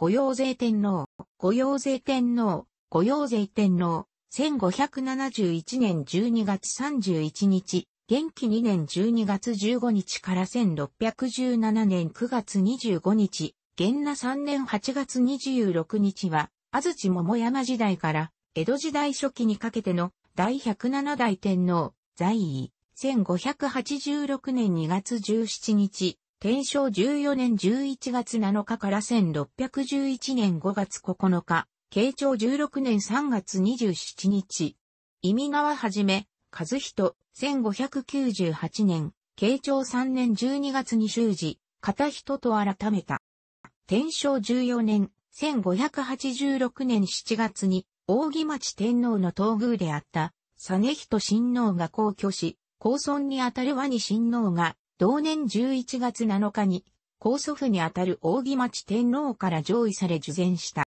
御用税天皇、御用税天皇、御用税天皇、1571年12月31日、元気2年12月15日から1617年9月25日、元那3年8月26日は、安土桃山時代から、江戸時代初期にかけての、第107代天皇、在位、1586年2月17日、天正14年11月7日から1611年5月9日、慶長16年3月27日、意味川はじめ、和人、1598年、慶長3年12月に修士、片人と改めた。天正14年、1586年7月に、大木町天皇の東宮であった、佐根人親王が皇居し、皇村にあたる和に親王が、同年11月7日に、高祖父にあたる扇町天皇から上位され受膳した。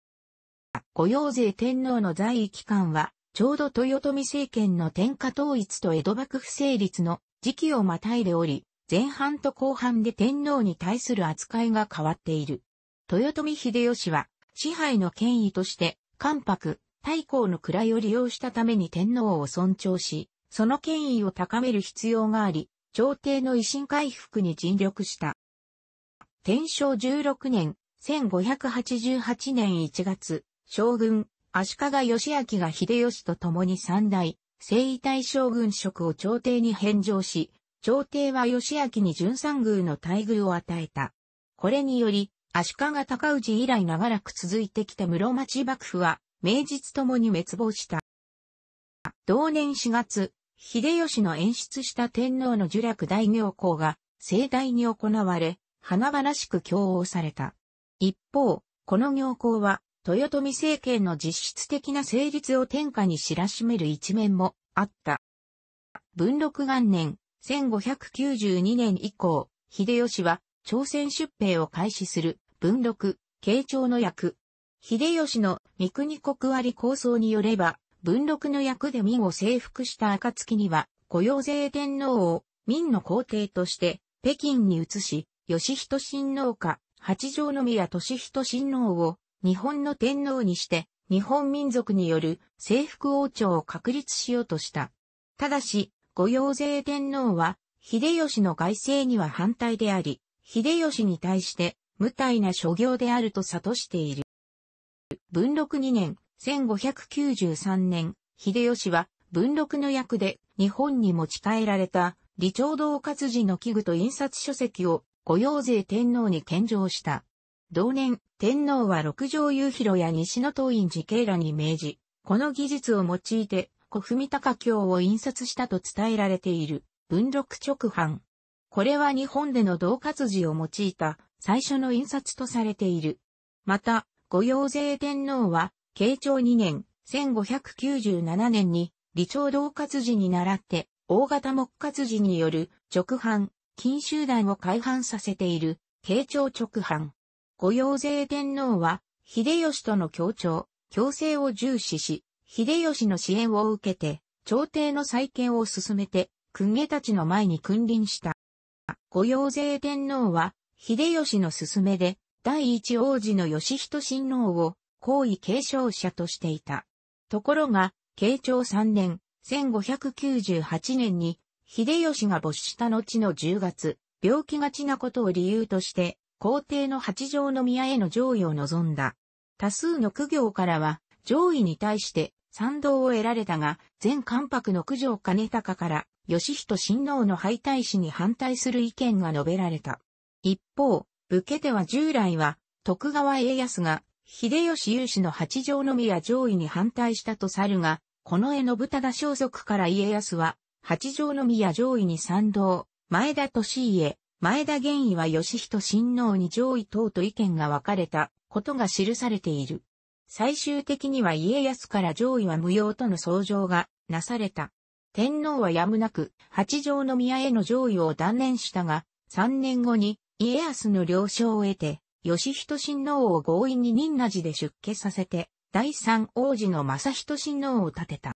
御用税天皇の在位期間は、ちょうど豊臣政権の天下統一と江戸幕府成立の時期をまたいでおり、前半と後半で天皇に対する扱いが変わっている。豊臣秀吉は、支配の権威として、関白、太閤の位を利用したために天皇を尊重し、その権威を高める必要があり、朝廷の維新回復に尽力した。天正16年、1588年1月、将軍、足利義明が秀吉と共に三代、征夷大将軍職を朝廷に返上し、朝廷は義明に純三宮の待遇を与えた。これにより、足利高氏以来長らく続いてきた室町幕府は、明日ともに滅亡した。同年4月、秀吉の演出した天皇の呪略大行行が盛大に行われ、華々しく強応された。一方、この行行は、豊臣政権の実質的な成立を天下に知らしめる一面もあった。文禄元年、1592年以降、秀吉は朝鮮出兵を開始する文禄、慶長の役。秀吉の三国国割構想によれば、文禄の役で民を征服した暁には、雇用税天皇を民の皇帝として北京に移し、義人親王か、八条宮俊人親王を日本の天皇にして、日本民族による征服王朝を確立しようとした。ただし、御用税天皇は、秀吉の外政には反対であり、秀吉に対して、無体な諸行であると諭している。文禄2年、1593年、秀吉は文禄の役で日本に持ち帰られた、李朝道活字の器具と印刷書籍を御用税天皇に献上した。同年、天皇は六条雄広や西野東院寺慶らに命じ、この技術を用いて、古文高経を印刷したと伝えられている、文禄直版。これは日本での同活字を用いた最初の印刷とされている。また、御用税天皇は慶長2年、1597年に、李朝同活寺に倣って、大型木活寺による直販、金集団を開販させている、慶長直販。御用税天皇は、秀吉との協調、共生を重視し、秀吉の支援を受けて、朝廷の再建を進めて、君家たちの前に君臨した。御用税天皇は、秀吉の勧めで、第一王子の義人親王を、皇位継承者としていた。ところが、慶長3年、1598年に、秀吉が没した後の10月、病気がちなことを理由として、皇帝の八条宮への上位を望んだ。多数の苦行からは、上位に対して賛同を得られたが、前関白の九条兼高から、義人親王の敗退死に反対する意見が述べられた。一方、武家では従来は、徳川家康が秀吉有志の八条宮上位に反対したと猿が、この絵の豚田装束から家康は、八条宮上位に賛同、前田利家、前田玄位は義人親王に上位等と意見が分かれたことが記されている。最終的には家康から上位は無用との相乗がなされた。天皇はやむなく八条宮への上位を断念したが、三年後に家康の了承を得て義人親王を強引に仁和寺で出家させて、第三王子の正人親王を立てた。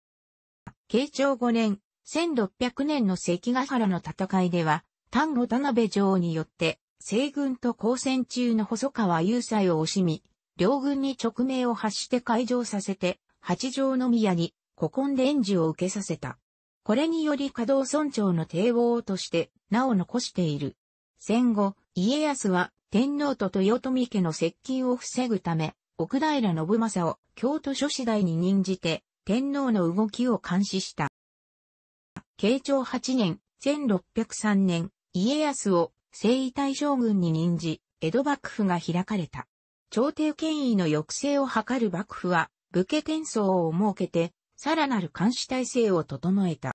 慶長5年、1600年の関ヶ原の戦いでは、丹後田辺城によって、西軍と交戦中の細川雄斎を惜しみ、両軍に直命を発して会場させて、八条宮に古今で授を受けさせた。これにより稼働村長の帝王として名を残している。戦後、家康は天皇と豊臣家の接近を防ぐため、奥平信正を京都諸次第に任じて、天皇の動きを監視した。慶長8年、1603年、家康を征夷大将軍に任じ、江戸幕府が開かれた。朝廷権威の抑制を図る幕府は、武家転送を設けて、さらなる監視体制を整えた。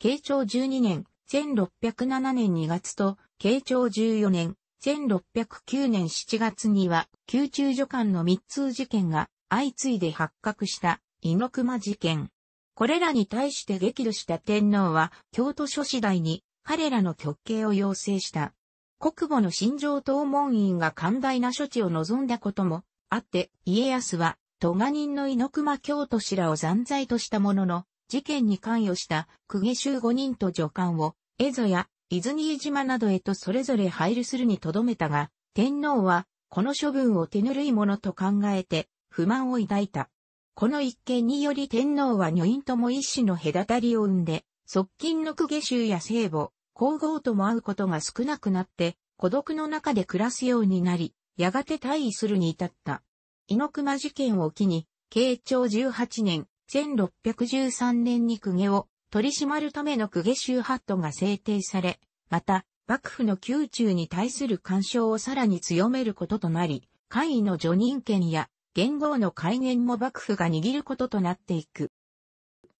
慶長12年、1607年2月と、慶長14年、1609年7月には、宮中女官の密通事件が相次いで発覚した猪熊事件。これらに対して激怒した天皇は、京都諸次第に彼らの極刑を要請した。国母の新城東門院が寛大な処置を望んだこともあって、家康は、都賀人の猪熊京都氏らを残罪としたものの、事件に関与した公家衆五人と助官を、蝦夷や伊豆に島などへとそれぞれ配慮するにとどめたが、天皇は、この処分を手ぬるいものと考えて、不満を抱いた。この一件により天皇は女院とも一種の隔たりを生んで、側近の公家衆や聖母、皇后とも会うことが少なくなって、孤独の中で暮らすようになり、やがて退位するに至った。猪熊事件を機に、慶長18年、1613年に公家を取り締まるための公家州ハットが制定され、また、幕府の宮中に対する干渉をさらに強めることとなり、会議の助任権や元号の改元も幕府が握ることとなっていく。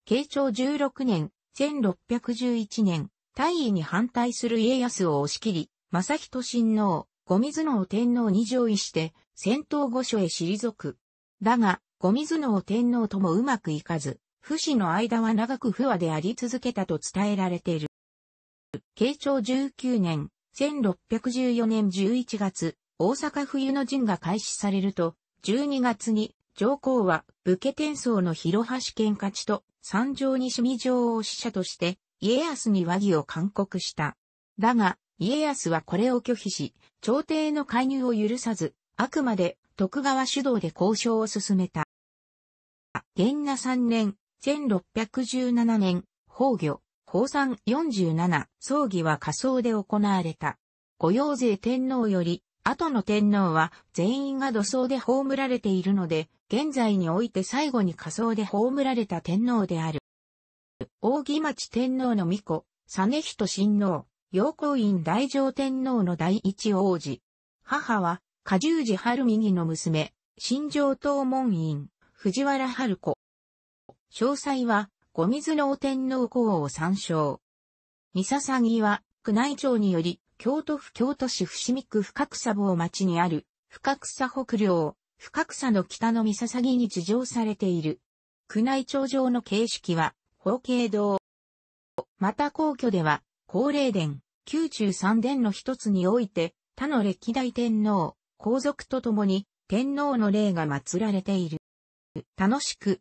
慶長16年、1611年、大位に反対する家康を押し切り、正人親王、五水の天皇に上位して、戦闘御所へ退く。だが、みずの天皇ともうまくいかず、不死の間は長く不和であり続けたと伝えられている。慶長19年、1614年11月、大阪冬の陣が開始されると、12月に上皇は武家天送の広橋県勝ちと三条西見城を使者として家康に和議を勧告した。だが、家康はこれを拒否し、朝廷の介入を許さず、あくまで徳川主導で交渉を進めた。元那三年、1617年、崩御、宝山47、葬儀は仮葬で行われた。御用税天皇より、後の天皇は全員が土葬で葬られているので、現在において最後に仮葬で葬られた天皇である。大木町天皇の子、佐実人親王、陽光院大上天皇の第一王子。母は、下十寺春右の娘、新城東門院、藤原春子。詳細は、五水老天皇后を参照。三笹木は、宮内庁により、京都府京都市伏見区深草坊町にある、深草北陵、深草の北の三笹木に地上されている。宮内庁上の形式は、法慶堂。また皇居では、高霊殿、宮中三殿の一つにおいて、他の歴代天皇、皇族と共に、天皇の霊が祀られている。楽しく、